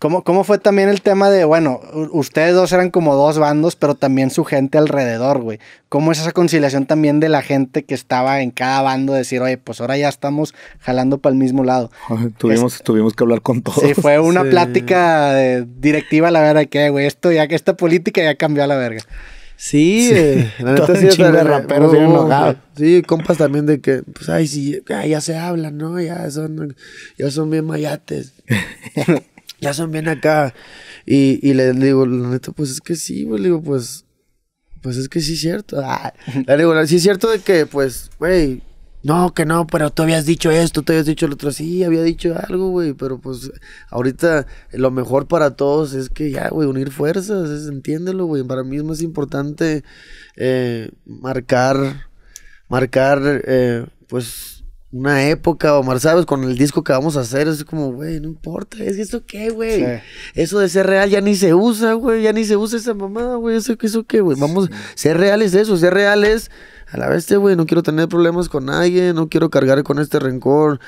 ¿Cómo, fue también el tema de, bueno, ustedes dos eran como dos bandos, pero también su gente alrededor, güey? ¿Cómo es esa conciliación también de la gente que estaba en cada bando, decir, oye, pues ahora ya estamos jalando para el mismo lado? tuvimos, tuvimos que hablar con todos. Sí, fue una plática de, eh, directiva, la verdad, que, güey, esto ya que esta política ya cambió a la verga. Sí, sí. Eh, de raperos Sí, compas también de que, pues, ay, sí, ya, se hablan, ¿no? Ya son, ya son bien mayates ya son bien acá. Y, y le, digo, la neta, pues es que sí, güey. Le digo, pues, pues es que sí es cierto. Ah. Le digo, sí es cierto de que, pues, güey, no, que no, pero tú habías dicho esto, tú habías dicho lo otro. Sí, había dicho algo, güey, pero pues ahorita lo mejor para todos es que ya, güey, unir fuerzas, entiéndelo, güey. Para mí es más importante eh, marcar, marcar, eh, pues una época, Omar, ¿sabes? Con el disco que vamos a hacer, es como, güey, no importa, es que esto qué, güey. Eso de ser real ya ni se usa, güey, ya ni se usa esa mamada, güey, eso, eso qué, güey. Vamos, ser real es eso, ser real es, a la vez, güey, no quiero tener problemas con nadie, no quiero cargar con este rencor,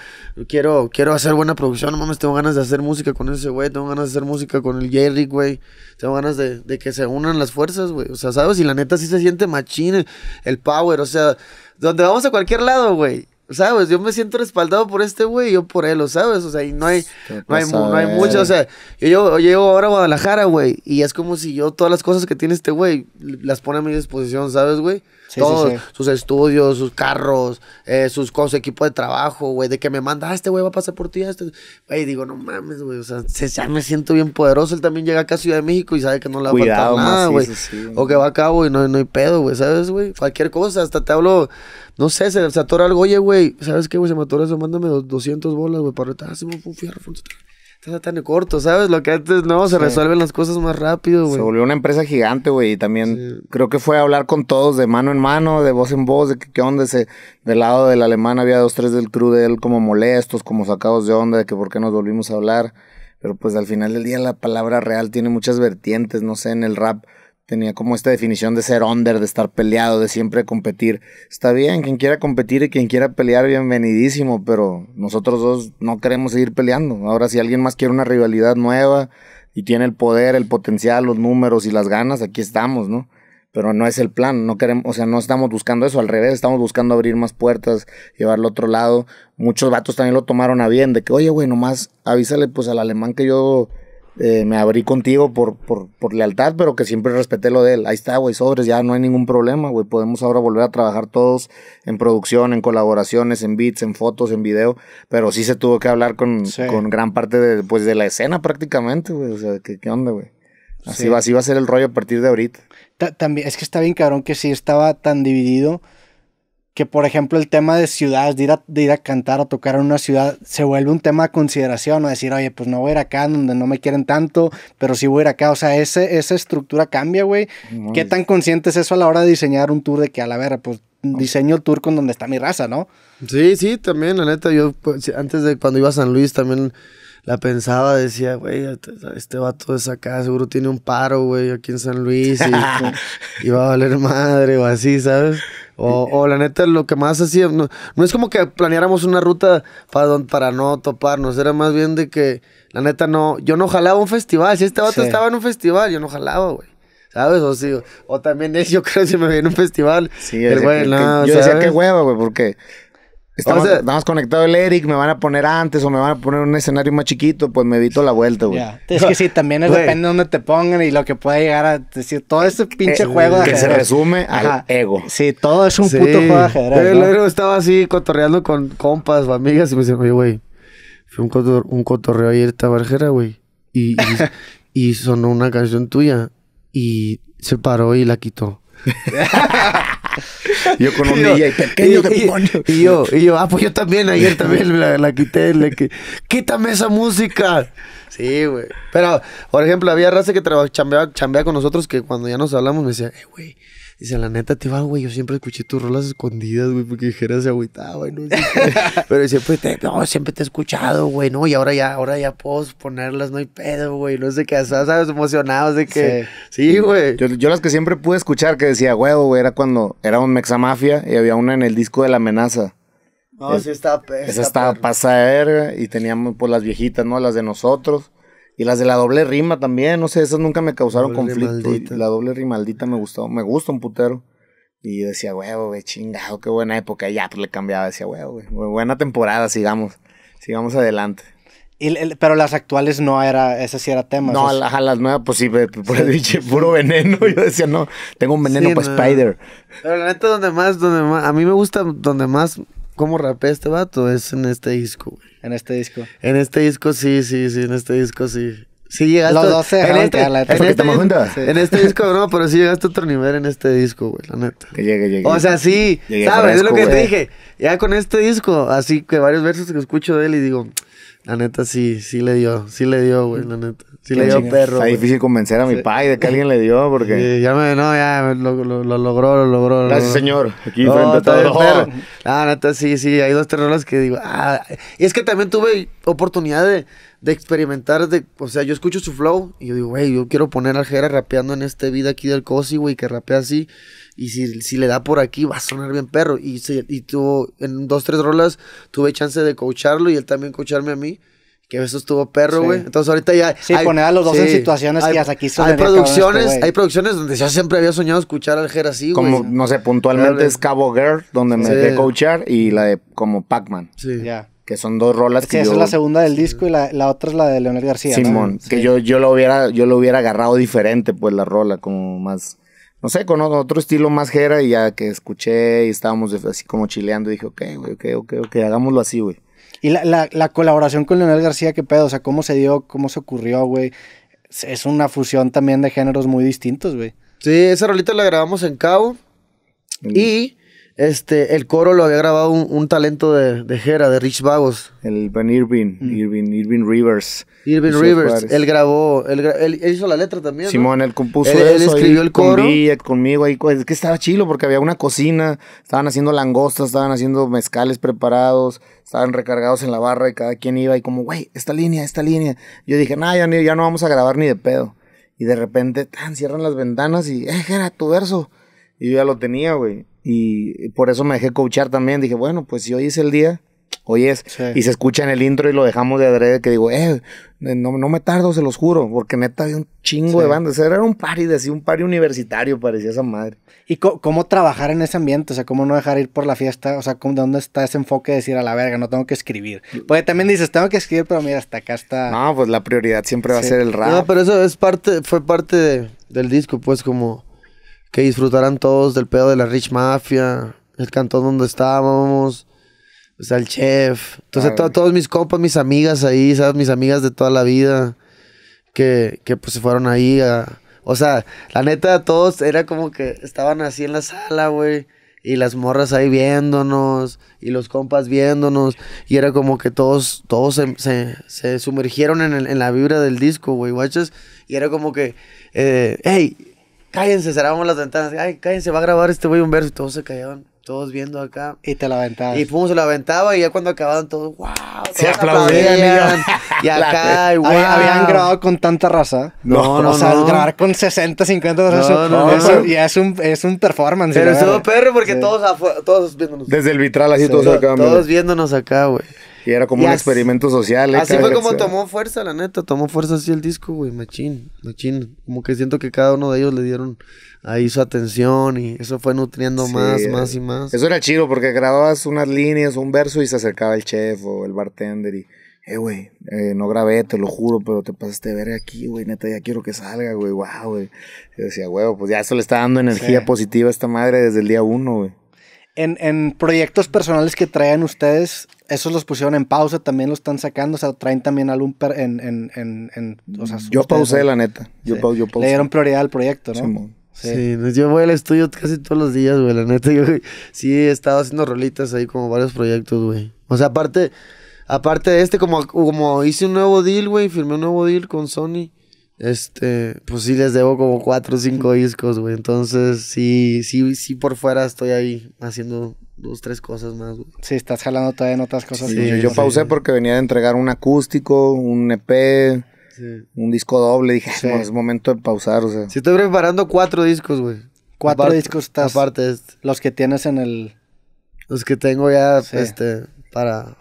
quiero, quiero hacer buena producción, no mames, tengo ganas de hacer música con ese güey, tengo ganas de hacer música con el Jerry, güey, tengo ganas de, que se unan las fuerzas, güey, o sea, ¿sabes? Y la neta sí se siente machín el power, o sea, donde vamos a cualquier lado, güey ¿sabes? Yo me siento respaldado por este güey y yo por él, ¿sabes? O sea, y no hay, no hay, no hay mucho, o sea, yo llego, yo llego ahora a Guadalajara, güey, y es como si yo todas las cosas que tiene este güey las pone a mi disposición, ¿sabes, güey? Todos, sus estudios, sus carros, eh, sus cosas, equipo de trabajo, güey, de que me manda, ah, este güey va a pasar por ti, este. Güey, digo, no mames, güey, o sea, ya me siento bien poderoso. Él también llega acá a Ciudad de México y sabe que no le va a faltar nada, güey. O que va a cabo y no, no hay pedo, güey, ¿sabes, güey? Cualquier cosa, hasta te hablo, no sé, se, atora algo, oye, güey, ¿sabes qué, güey? Se me atora eso, mándame 200 bolas, güey, para retar, un fierro, está tan corto, ¿sabes? Lo que antes no, se resuelven las cosas más rápido, güey. Se volvió una empresa gigante, güey, y también creo que fue a hablar con todos de mano en mano, de voz en voz, de qué onda ese, del lado del alemán había dos, tres del crew de él como molestos, como sacados de onda, de que por qué nos volvimos a hablar. Pero pues al final del día la palabra real tiene muchas vertientes, no sé, en el rap tenía como esta definición de ser under, de estar peleado, de siempre competir. Está bien, quien quiera competir y quien quiera pelear, bienvenidísimo, pero nosotros dos no queremos seguir peleando. Ahora, si alguien más quiere una rivalidad nueva y tiene el poder, el potencial, los números y las ganas, aquí estamos, ¿no? Pero no es el plan, no queremos, o sea, no estamos buscando eso, al revés, estamos buscando abrir más puertas, llevarlo a otro lado. Muchos vatos también lo tomaron a bien, de que, oye, güey, nomás avísale pues al alemán que yo eh, me abrí contigo por, lealtad, pero que siempre respeté lo de él. Ahí está, güey, sobres, ya no hay ningún problema, güey. Podemos ahora volver a trabajar todos en producción, en colaboraciones, en beats, en fotos, en video. Pero sí se tuvo que hablar con, gran parte de, pues, de la escena prácticamente, güey. O sea, ¿qué, onda, güey? Así, va, a ser el rollo a partir de ahorita. también, es que está bien cabrón que sí estaba tan dividido que por ejemplo el tema de ciudades, de ir, a, ir a cantar o tocar en una ciudad, se vuelve un tema de consideración, o decir, oye, pues no voy a ir acá donde no me quieren tanto, pero sí voy a ir acá, o sea, ese, esa estructura cambia, güey. ¿Qué tan consciente es eso a la hora de diseñar un tour de que a la vera, pues diseño el tour con donde está mi raza, ¿no? Sí, sí, también, la neta, yo pues, antes de cuando iba a San Luis también la pensaba, decía, güey, este, este vato es acá, seguro tiene un paro, güey, aquí en San Luis, y, y va a valer madre o así, ¿sabes? O, la neta, lo que más hacía, no, es como que planeáramos una ruta para, para no toparnos, era más bien de que, la neta, no, yo no jalaba un festival, si este vato estaba en un festival, yo no jalaba, güey. ¿Sabes? O, sí, o también es, yo creo que si me viene un festival. Sí, es güey, que, no, yo que hueva, güey, porque Estamos, conectados conectado el Eric, me van a poner antes o me van a poner un escenario más chiquito, pues me evito la vuelta, güey. Es que sí, también depende de dónde te pongan y lo que pueda llegar a decir. Todo ese pinche eh, juego de Que se resume Ajá. al ego. Sí, todo es un puto juego de ajedrez. estaba así cotorreando con compas o amigas y me decían, oye, güey, fue un, cotor un cotorreo ayer barjera, güey. y, y sonó una canción tuya y se paró y la quitó. yo con un y y, yo, y yo, ah, pues yo también, ayer también la, la quité, le que quítame esa música. Sí, güey. Pero, por ejemplo, había raza que chambeaba, chambea con nosotros que cuando ya nos hablamos me decía, eh, güey. Dice, la neta, te va, güey. Yo siempre escuché tus rolas escondidas, güey, porque dijeras se güey. No sé Pero siempre pues, te, no, siempre te he escuchado, güey, ¿no? Y ahora ya, ahora ya puedo ponerlas, no hay pedo, güey. No sé qué, ¿sabes? Emocionados de que. Sí, güey. Yo, yo, las que siempre pude escuchar que decía, güey, güey, era cuando era un Mexamafia y había una en el disco de la amenaza. No, sí está, Esa estaba y teníamos por pues, las viejitas, ¿no? Las de nosotros. Y las de la doble rima también, no sé, esas nunca me causaron conflicto. La doble rima maldita me gustó, me gusta un putero. Y yo decía, huevo, güey, chingado, qué buena época. Y ya, pues le cambiaba, decía, huevo, güey, buena temporada, sigamos, sigamos adelante. pero las actuales no era, ese sí era tema. No, a las nuevas, pues sí, por el puro veneno. Yo decía, no, tengo un veneno Spider. Pero la neta, donde más, donde más, a mí me gusta, donde más cómo rapea este vato es en este disco, güey. En este disco. En este disco sí, sí, sí, en este disco sí. Sí llegaste. Los dos en este, en, este, en este disco no, pero sí llegaste a otro nivel en este disco, güey, la neta. Que llegue, llegue. O sea, sí, ¿sabes? es lo que te dije. Ya con este disco, así que varios versos que escucho de él y digo, la neta sí, sí le dio, sí le dio, güey, la neta. Sí le dio perro. Está difícil convencer a mi pai de que alguien le dio, porque. ya me, no, ya lo, lo, lo logró, lo logró. Gracias, señor. Aquí frente a Perro. Ah, no, sí, sí, hay dos rolas que digo. Ah, y es que también tuve oportunidad de, de experimentar, de, o sea, yo escucho su flow y yo digo, güey, yo quiero poner al Jera rapeando en este vida aquí del Cosi, güey, que rapea así. Y si, si, le da por aquí, va a sonar bien perro. Y, se, y tuvo, en dos, tres rolas, tuve chance de coacharlo y él también coacharme a mí. Que eso estuvo perro, güey. Entonces ahorita ya. Sí, poner a los dos en situaciones y hasta aquí son Hay este producciones, hay producciones donde yo siempre había soñado escuchar al Jera así, güey. Como, no sé, puntualmente es Cabo Girl, donde me dejé coachar, y la de como Pac-Man. Sí. Ya. Que son dos rolas sí, que. Esa es la segunda del disco y la, otra es la de Leonel García. Simón, que yo, yo lo hubiera, yo lo hubiera agarrado diferente, pues la rola, como más no sé, con otro estilo más jera y ya que escuché y estábamos así como chileando, dije, ok, güey, ok, ok, ok, hagámoslo así, güey. Y la, la, colaboración con Leonel García, qué pedo, o sea, cómo se dio, cómo se ocurrió, güey. Es una fusión también de géneros muy distintos, güey. Sí, esa rolita la grabamos en Cabo. Mm. Y este, el coro lo había grabado un, talento de, de, Jera, de Rich Vagos. El Van Irving, mm. Irving, Rivers. Irving Rivers, él grabó, él, hizo la letra también. Simón, él compuso eso. Él escribió el coro. Con conmigo, ahí, pues, es que estaba chilo porque había una cocina, estaban haciendo langostas, estaban haciendo mezcales preparados, estaban recargados en la barra y cada quien iba y como, güey, esta línea, esta línea. Yo dije, nah, ya, no vamos a grabar ni de pedo. Y de repente, tan, cierran las ventanas y, eh, Jera, tu verso y yo ya lo tenía, güey. Y por eso me dejé coachar también. Dije, bueno, pues si hoy es el día, hoy es. Y se escucha en el intro y lo dejamos de adrede que digo, eh, no, me tardo, se los juro. Porque neta había un chingo de bandas. Era un party, de así, un party universitario, parecía esa madre. ¿Y cómo trabajar en ese ambiente? O sea, ¿cómo no dejar ir por la fiesta? O sea, ¿de dónde está ese enfoque de decir a la verga, no tengo que escribir? Porque también dices, tengo que escribir, pero mira, hasta acá está... No, pues la prioridad siempre va a ser el rap. No, pero eso es parte, fue parte del disco, pues como que disfrutaran todos del pedo de la Rich Mafia, el cantón donde estábamos, o sea, el chef. Entonces, todos mis compas, mis amigas ahí, ¿sabes? Mis amigas de toda la vida, que, que pues se fueron ahí a... O sea, la neta, todos era como que estaban así en la sala, güey. Y las morras ahí viéndonos, y los compas viéndonos. Y era como que todos, todos se, se, sumergieron en, en, la vibra del disco, güey, guachas. Y era como que, eh, hey, cállense, cerramos las ventanas, ay, cállense, va a grabar este güey un verso y todos se callaron, Todos viendo acá. Y te la aventaba. Y fuimos se la aventaba y ya cuando acababan todos, wow. se aplaudían. Y acá, y Habían grabado con tanta raza. No, no, no. O sea, grabar con 60, 50 de No, no, y es un, es un performance. Pero estuvo perro porque sí. todos, todos viéndonos. Desde el vitral así todos acá. Todos viéndonos acá, güey. Y era como un experimento social. ¿eh? Así fue como tomó fuerza, la neta. Tomó fuerza así el disco, güey. Machín, machín. Como que siento que cada uno de ellos le dieron ahí su atención y eso fue nutriendo más, eh, más y más. Eso era chido porque grababas unas líneas, un verso y se acercaba el chef o el bartender y... Eh, güey, eh, no grabé, te lo juro, pero te pasaste de ver aquí, güey, neta, ya quiero que salga, güey, wow, güey. Yo decía, güey, pues ya eso le está dando energía positiva a esta madre desde el día uno, güey en, en proyectos personales que traen ustedes, esos los pusieron en pausa, también los están sacando, o sea, traen también algún en, en, en, o sea, Yo pausé, la neta. Yo, pausé. Le dieron prioridad al proyecto, ¿no? Sí. Pues yo voy al estudio casi todos los días, güey, la neta. Yo sí he estado haciendo rolitas ahí como varios proyectos, güey. O sea, aparte, aparte de este, como, como hice un nuevo deal, güey, firmé un nuevo deal con Sony. Este, pues sí les debo como cuatro o cinco discos, güey. Entonces, sí, sí, sí por fuera estoy ahí haciendo dos, tres cosas más, güey. Sí, estás jalando todavía en otras cosas. Sí, yo, pausé porque venía de entregar un acústico, un EP, un disco doble. Dije, es momento de pausar, o sea. Sí, estoy preparando cuatro discos, güey. Cuatro discos estás. Aparte, este. los que tienes en el. Los que tengo ya, este, para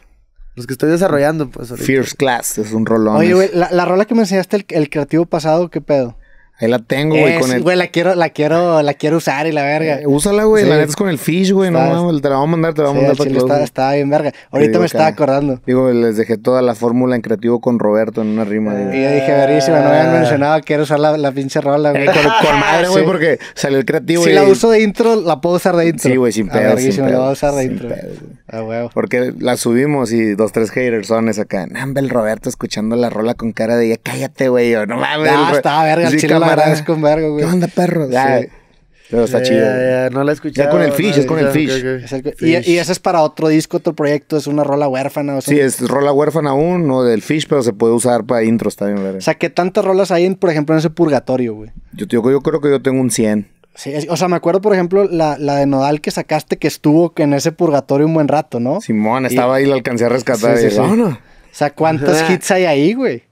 que estoy desarrollando, pues. First Class es un rolón. Oye, la, la, rola que me enseñaste el, el creativo pasado, ¿qué pedo? Ahí la tengo, güey. con el... Güey, la quiero, la quiero, la quiero usar y la verga. Eh, úsala, güey. La neta es con el fish, güey. no te la vamos a mandar, te la vamos a mandar para está, Sí está bien verga. Ahorita me estaba acordando. Digo, les dejé toda la fórmula en creativo con Roberto en una rima. y yo dije, verísima, no me habían ah. mencionado quiero usar la, la pinche rola, güey. Eh, con, madre, güey, porque salió el creativo. Si la uso de intro, la puedo usar de intro. Sí, güey, sin ah, pedo. Sin la voy a usar de intro. A ah, huevo. Porque la subimos y dos, tres haters son acá. el Roberto escuchando la rola con cara de ya cállate, güey. No mames. No, estaba verga, agradezco un güey. ¿Qué onda, perro? Pero está chido. no la escuché. Ya con el Fish, es con el Fish. Y, ese es para otro disco, otro proyecto, es una rola huérfana. O sí, es rola huérfana aún, no del Fish, pero se puede usar para intros también, O sea, que tantas rolas hay, por ejemplo, en ese purgatorio, güey? Yo, yo, creo que yo tengo un 100. Sí, o sea, me acuerdo, por ejemplo, la, de Nodal que sacaste que estuvo en ese purgatorio un buen rato, ¿no? Simón, estaba ahí, la alcancé a rescatar. O sea, ¿cuántos hits hay ahí, güey?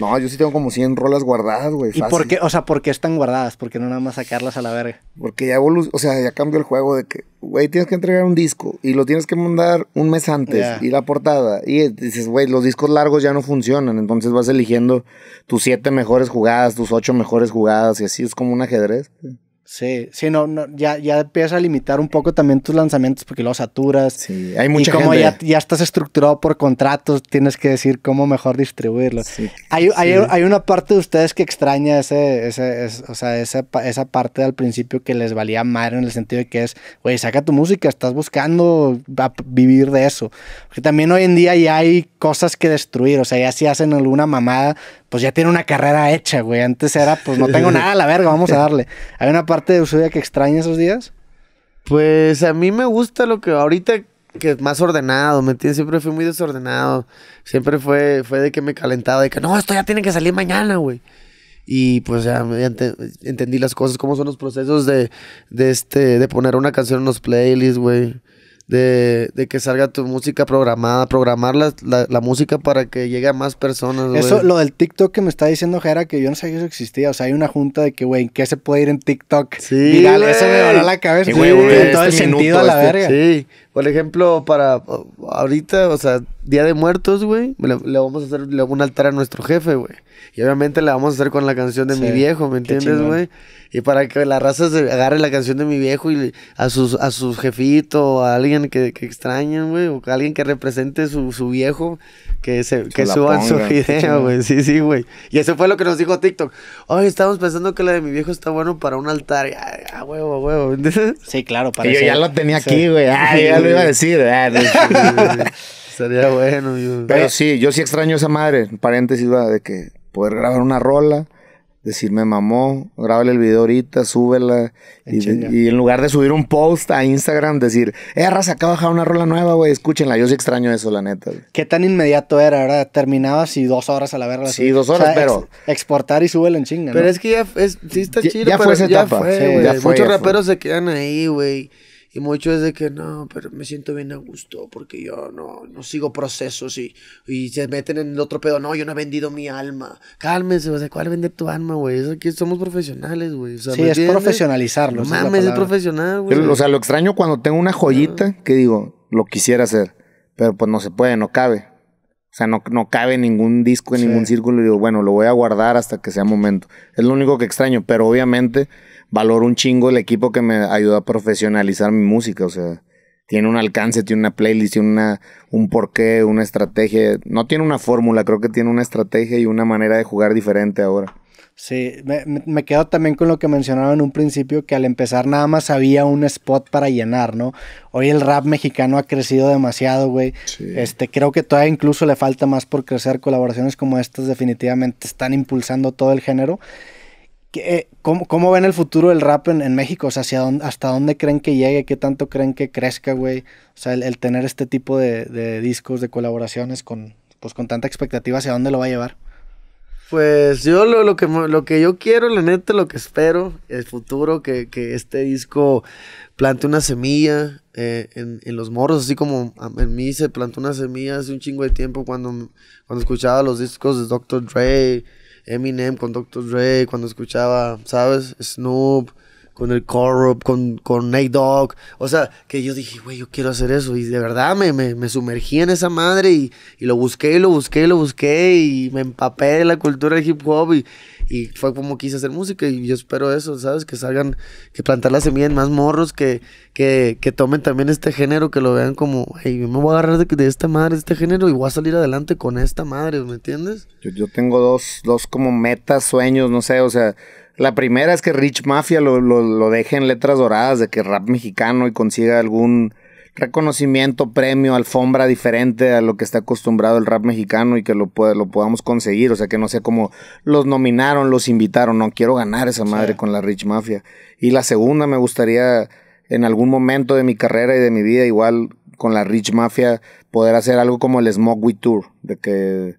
no, yo sí tengo como 100 rolas guardadas, güey. ¿Y por qué? O sea, ¿por qué están guardadas? Porque no nada más sacarlas a la verga. Porque ya o sea, ya cambió el juego de que, güey, tienes que entregar un disco y lo tienes que mandar un mes antes y la portada. Y dices, güey, los discos largos ya no funcionan. Entonces vas eligiendo tus siete mejores jugadas, tus ocho mejores jugadas y así es como un ajedrez. Sí, no, ya, ya empiezas a limitar un poco también tus lanzamientos porque los saturas. Sí, hay mucha Y como Ya, ya, estás estructurado por contratos, tienes que decir cómo mejor distribuirlo. Sí, hay, una parte de ustedes que extraña esa, parte al principio que les valía madre en el sentido de que es, güey, saca tu música, estás buscando vivir de eso. Porque también hoy en día ya hay cosas que destruir, o sea, ya si hacen alguna mamada, pues ya tiene una carrera hecha, güey. Antes era, pues no tengo nada a la verga, vamos a darle. ¿Hay una parte de Ushuaia que extraña esos días? Pues a mí me gusta lo que ahorita que es más ordenado, ¿me entiendes? Siempre fui muy desordenado. Siempre fue, fue de que me calentaba, de que no, esto ya tiene que salir mañana, güey. Y pues ya, entendí las cosas, cómo son los procesos de, este, de poner una canción en los playlists, güey de, de que salga tu música programada, programar la, música para que llegue a más personas. Eso, lo del TikTok que me está diciendo Jera, que yo no sabía que eso existía. O sea, hay una junta de que, güey, qué se puede ir en TikTok? Sí. dale... eso me voló la cabeza. güey, en este todo el sentido a la este. verga. Sí. Por ejemplo, para ahorita, o sea, Día de Muertos, güey, le vamos a hacer un altar a nuestro jefe, güey. Y obviamente la vamos a hacer con la canción de mi viejo, ¿me entiendes, güey? Y para que la raza se agarre la canción de mi viejo y a sus, a sus a alguien que, que extrañen, güey, o a alguien que represente su, su viejo, que, se, suban su idea, güey. Sí, sí, güey. Y eso fue lo que nos dijo TikTok. Hoy estamos pensando que la de mi viejo está bueno para un altar. Ah, huevo, huevo. Sí, claro, para ya lo tenía aquí, güey. Ah, ya lo iba a decir. Ah, Sería bueno. Pero sí, yo sí extraño esa madre. Paréntesis, de que poder grabar una rola, decir, me mamó, grábale el video ahorita, súbela. Y, y, en lugar de subir un post a Instagram, decir, eh, raza, acaba de bajar una rola nueva, güey, escúchenla. Yo sí extraño eso, la neta. Qué tan inmediato era, ¿verdad? Terminabas y dos horas a la verga. Sí, dos horas, pero. exportar y súbela en chinga. Pero es que ya es, sí está chido. Ya, ya, fue esa etapa. Muchos raperos se quedan ahí, güey. Y mucho es de que no, pero me siento bien a gusto porque yo no, no sigo procesos y, y se meten en el otro pedo. No, yo no he vendido mi alma. Cálmense, o sea, ¿cuál vende tu alma, güey? Es que somos profesionales, güey. sí, es profesionalizarlo. No mames, es, profesional, güey. O sea, lo extraño cuando tengo una joyita que digo, lo quisiera hacer, pero pues no se puede, no cabe. O sea, no, no cabe ningún disco, en ningún círculo. Y digo, bueno, lo voy a guardar hasta que sea momento. Es lo único que extraño, pero obviamente valoro un chingo el equipo que me ayudó a profesionalizar mi música. O sea, tiene un alcance, tiene una playlist, tiene una, un porqué, una estrategia. No tiene una fórmula, creo que tiene una estrategia y una manera de jugar diferente ahora. Sí, me, quedo también con lo que mencionaba en un principio, que al empezar nada más había un spot para llenar, ¿no? Hoy el rap mexicano ha crecido demasiado, güey. Este, creo que todavía incluso le falta más por crecer. Colaboraciones como estas definitivamente están impulsando todo el género. Eh, ¿cómo, ven el futuro del rap en, México? O sea, hacia dónde, ¿hasta dónde creen que llegue? ¿Qué tanto creen que crezca, güey? O sea, el, tener este tipo de, discos, de colaboraciones con, pues, con tanta expectativa, ¿hacia dónde lo va a llevar? Pues yo lo, que, lo que yo quiero, la neta, lo que espero, el futuro, que, este disco plante una semilla eh, en, los morros, así como en mí se plantó una semilla hace un chingo de tiempo cuando, cuando escuchaba los discos de Dr. Dre, Eminem con Dr. Dre, cuando escuchaba, ¿sabes? Snoop, con el Corrupt, con, con Nate Dog, O sea, que yo dije, güey, yo quiero hacer eso. Y de verdad me, me, me sumergí en esa madre y, lo busqué, y lo busqué, y lo busqué. Y me empapé de la cultura del hip hop. Y, fue como quise hacer música. Y yo espero eso, ¿sabes? Que salgan, que plantar la semilla en más morros, que, que, que tomen también este género, que lo vean como, hey, me voy a agarrar de, de, esta madre, de este género, y voy a salir adelante con esta madre, ¿me entiendes? Yo, yo tengo dos, dos como metas, sueños, no sé, o sea la primera es que Rich Mafia lo, lo, deje en letras doradas de que rap mexicano y consiga algún reconocimiento, premio, alfombra diferente a lo que está acostumbrado el rap mexicano y que lo, lo podamos conseguir. O sea, que no sea como los nominaron, los invitaron. No, quiero ganar esa madre con la Rich Mafia. Y la segunda, me gustaría en algún momento de mi carrera y de mi vida, igual con la Rich Mafia, poder hacer algo como el Smoke We Tour, de que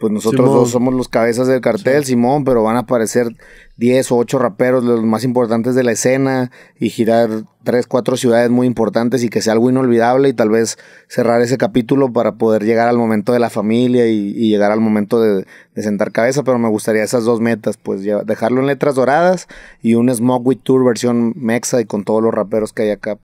pues nosotros dos somos los cabezas del cartel, Simón, pero van a aparecer 10 o 8 raperos, los más importantes de la escena, y girar 3, 4 ciudades muy importantes y que sea algo inolvidable y tal vez cerrar ese capítulo para poder llegar al momento de la familia y, llegar al momento de, sentar cabeza, pero me gustaría esas dos metas, pues dejarlo en letras doradas y un Smoke with Tour versión Mexa y con todos los raperos que hay acá.